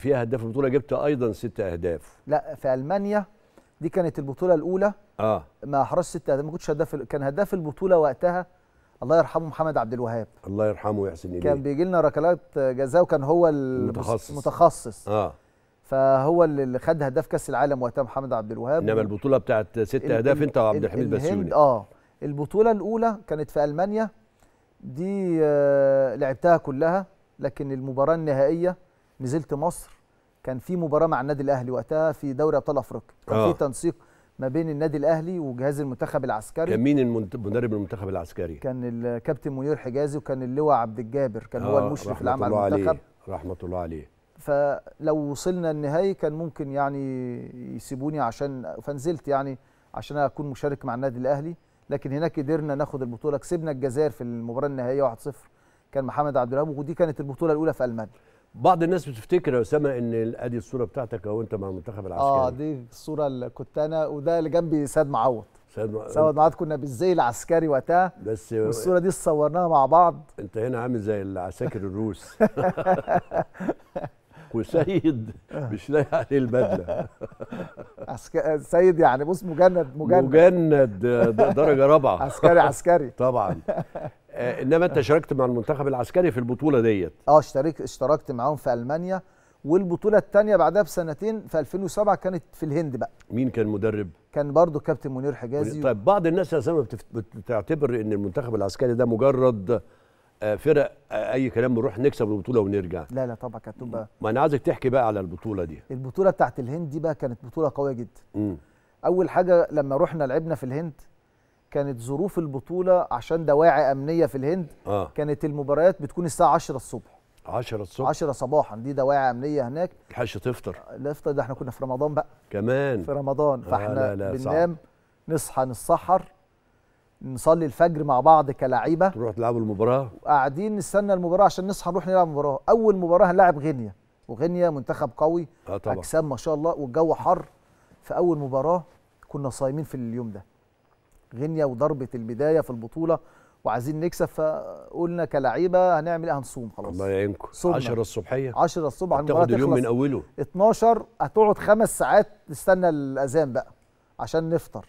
فيها هداف البطوله جبت ايضا ست اهداف لا في المانيا دي كانت البطوله الاولى اه ما حرزت ست اهداف ما كنتش هداف كان هداف البطوله وقتها الله يرحمه محمد عبد الوهاب الله يرحمه ويحسن اليه كان بيجي لنا ركلات جزاء وكان هو المتخصص متخصص اه فهو اللي خد هداف كاس العالم وقتها محمد عبد الوهاب انما البطوله بتاعت ست اهداف انت وعبد الحميد بسيوني اه البطوله الاولى كانت في المانيا دي آه لعبتها كلها لكن المباراه النهائيه نزلت مصر كان في مباراه مع النادي الاهلي وقتها في دوري ابطال افريقيا كان آه. في تنسيق ما بين النادي الاهلي وجهاز المنتخب العسكري كان مين مدرب المنتخب العسكري كان الكابتن منير حجازي وكان اللواء عبد الجابر كان آه هو المشرف العام على المنتخب عليه. رحمه الله عليه فلو وصلنا النهائي كان ممكن يعني يسيبوني عشان فنزلت يعني عشان اكون مشارك مع النادي الاهلي لكن هناك قدرنا ناخد البطوله كسبنا الجزائر في المباراه النهائيه 1-0 كان محمد عبد الوهاب ودي كانت البطوله الاولى في المانيا بعض الناس بتفتكر يا اسامه ان ادي الصوره بتاعتك او انت مع المنتخب العسكري اه دي الصوره اللي كنت انا وده اللي جنبي سيد معوض سيد معوض سيد معوض كنا بالزي العسكري وقتها بس والصوره دي صورناها مع بعض انت هنا عامل زي العساكر الروس وسيد مش لاقي عليه البدله سيد يعني بص مجند مجند مجند درجه رابعه عسكري عسكري طبعا آه، انما انت شاركت مع المنتخب العسكري في البطوله ديت اه اشتركت اشتركت معاهم في المانيا والبطوله الثانيه بعدها بسنتين في 2007 كانت في الهند بقى مين كان مدرب كان برضو كابتن منير حجازي طيب بعض الناس يا زلمة بتعتبر ان المنتخب العسكري ده مجرد آه، فرق آه، اي كلام بنروح نكسب البطوله ونرجع لا لا طبعا كانت بقى ما انا عايزك تحكي بقى على البطوله دي البطوله بتاعت الهند دي بقى كانت بطوله قويه جدا م. اول حاجه لما رحنا لعبنا في الهند كانت ظروف البطوله عشان دواعي امنيه في الهند آه. كانت المباريات بتكون الساعه 10 الصبح 10 الصبح 10 صباحا دي دواعي امنيه هناك تلحقش تفطر لا افطر ده احنا كنا في رمضان بقى كمان في رمضان آه، فاحنا آه لا لا بننام صعب. نصحى نتسحر نصلي الفجر مع بعض كلعيبه تروح تلعبوا المباراه قاعدين نستنى المباراه عشان نصحى نروح نلعب مباراه اول مباراه هنلاعب غينيا وغينيا منتخب قوي آه طبعا. اجسام ما شاء الله والجو حر في اول مباراه كنا صايمين في اليوم ده غينيا وضربه البدايه في البطوله وعايزين نكسب فقلنا كلعيبه هنعمل ايه هنصوم خلاص الله يعينكم 10 الصبحيه 10 الصبح هتاخد اليوم من اوله 12 هتقعد خمس ساعات تستنى الاذان بقى عشان نفطر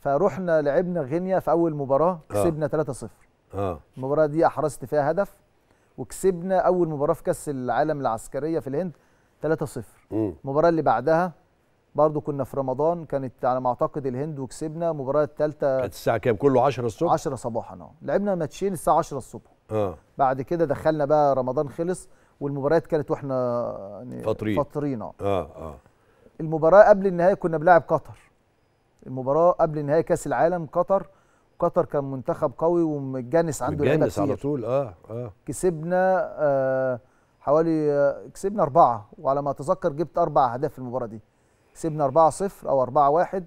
فروحنا لعبنا غينيا في اول مباراه آه. كسبنا 3-0 اه المباراه دي احرزت فيها هدف وكسبنا اول مباراه في كاس العالم العسكريه في الهند 3-0 المباراه اللي بعدها برضو كنا في رمضان كانت على ما اعتقد الهند وكسبنا المباراه الثالثه كانت الساعه كام كله 10 الصبح 10 صباحا اه لعبنا ماتشين الساعه 10 الصبح اه بعد كده دخلنا بقى رمضان خلص والمباريات كانت واحنا يعني فاطرين فاطرين آه. اه اه المباراه قبل النهائي كنا بنلعب قطر المباراه قبل نهائي كاس العالم قطر قطر كان منتخب قوي ومتجنس عنده لعيبه كتير على طول اه اه كسبنا آه حوالي آه كسبنا اربعه وعلى ما اتذكر جبت اربع اهداف في المباراه دي كسبنا 4-0 او 4-1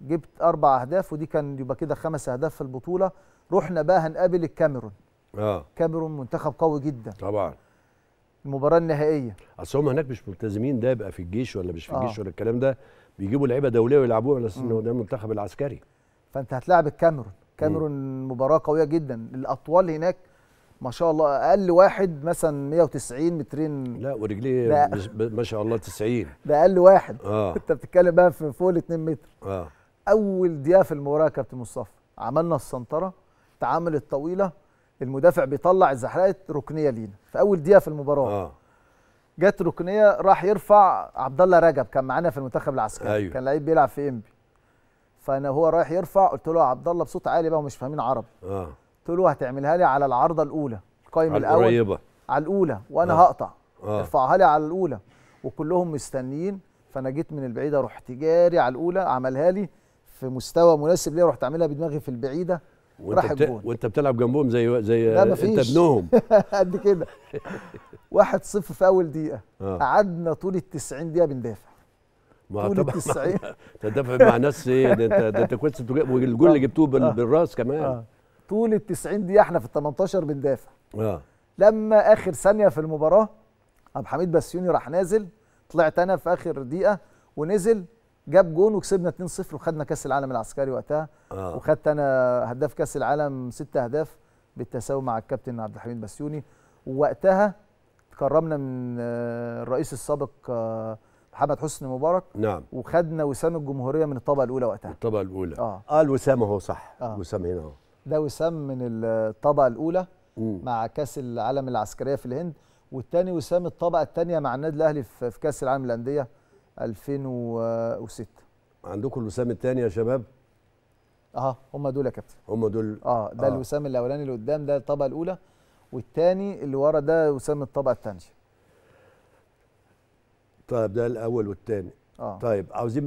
جبت اربع اهداف ودي كان يبقى كده خمس اهداف في البطوله رحنا بقى هنقابل الكاميرون اه الكاميرون منتخب قوي جدا طبعا المباراه النهائيه اصل هم هناك مش ملتزمين ده يبقى في الجيش ولا مش في آه. الجيش ولا الكلام ده بيجيبوا لعيبه دوليه ويلعبوها على اساس انه ده المنتخب العسكري فانت هتلاعب الكاميرون الكاميرون مباراه قويه جدا الاطوال هناك ما شاء الله اقل واحد مثلا 190 مترين لا ورجليه ما شاء الله 90 ده اقل واحد اه انت بتتكلم بقى في فوق ال 2 متر اه اول دقيقه في المباراه يا كابتن مصطفى عملنا السنطره تعامل الطويله المدافع بيطلع الزحلقه ركنيه لينا في اول دقيقه في المباراه آه. جت ركنيه راح يرفع عبد الله رجب كان معانا في المنتخب العسكري أيوه. كان لعيب بيلعب في انبي فانا هو رايح يرفع قلت له عبد الله بصوت عالي بقى ومش فاهمين عربي آه. تقول له هتعملها لي على العارضه الاولى القايم على الاول القريبه على الاولى وانا آه. هقطع آه. ارفعها لي على الاولى وكلهم مستنيين فانا جيت من البعيده رحت جاري على الاولى عملها لي في مستوى مناسب ليا رحت عاملها بدماغي في البعيده راح الجون وانت بتلعب جنبهم زي زي لا مفيش. انت ابنهم قد كده واحد صفر في اول دقيقه آه. قعدنا طول ال 90 دقيقه بندافع ما طول ال 90 تدافع مع ناس ايه ده انت ده انت كنت الجول اللي آه. جبتوه آه. بالراس كمان آه. طول ال 90 دقيقه احنا في ال 18 بندافع اه لما اخر ثانيه في المباراه عبد حميد بسيوني راح نازل طلعت انا في اخر دقيقه ونزل جاب جون وكسبنا 2-0 وخدنا كاس العالم العسكري وقتها آه. وخدت انا هداف كاس العالم ست اهداف بالتساوي مع الكابتن عبد الحميد بسيوني ووقتها تكرمنا من آه، الرئيس السابق آه، محمد حسني مبارك نعم وخدنا وسام الجمهوريه من الطبقه الاولى وقتها الطبقه الاولى اه قال وسام اهو صح آه. وسام هنا اهو ده وسام من الطبقه الاولى مع كاس العالم العسكريه في الهند والتاني وسام الطبقه الثانيه مع النادي الاهلي في كاس العالم الأندية 2006 عندكم الوسام الثاني يا شباب اه هم دول يا كابتن هم دول اه ده آه. الوسام الاولاني اللي قدام ده الطبقه الاولى والثاني اللي ورا ده وسام الطبقه الثانيه طيب ده الاول والثاني آه. طيب عاوزين